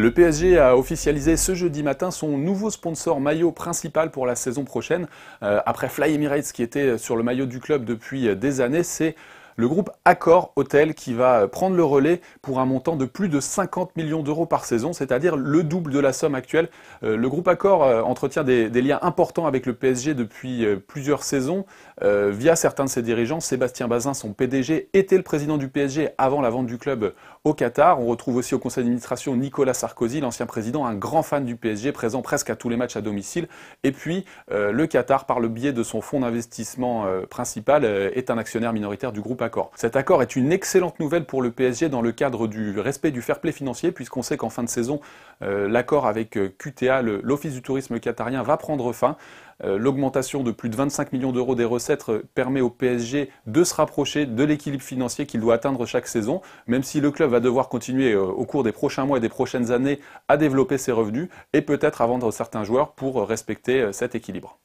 Le PSG a officialisé ce jeudi matin son nouveau sponsor maillot principal pour la saison prochaine. Euh, après Fly Emirates qui était sur le maillot du club depuis des années, c'est le groupe Accor Hôtel qui va euh, prendre le relais pour un montant de plus de 50 millions d'euros par saison, c'est-à-dire le double de la somme actuelle. Euh, le groupe Accor euh, entretient des, liens importants avec le PSG depuis plusieurs saisons via certains de ses dirigeants. Sébastien Bazin, son PDG, était le président du PSG avant la vente du club au Qatar. On retrouve aussi au conseil d'administration Nicolas Sarkozy, l'ancien président, un grand fan du PSG, présent presque à tous les matchs à domicile. Et puis le Qatar, par le biais de son fonds d'investissement principal, est un actionnaire minoritaire du groupe Accor. Cet accord est une excellente nouvelle pour le PSG dans le cadre du respect du fair play financier, puisqu'on sait qu'en fin de saison, euh, l'accord avec euh, QTA, l'Office du tourisme qatarien, va prendre fin. Euh, l'augmentation de plus de 25 millions d'euros des recettes permet au PSG de se rapprocher de l'équilibre financier qu'il doit atteindre chaque saison, même si le club va devoir continuer au cours des prochains mois et des prochaines années à développer ses revenus et peut-être à vendre certains joueurs pour respecter cet équilibre.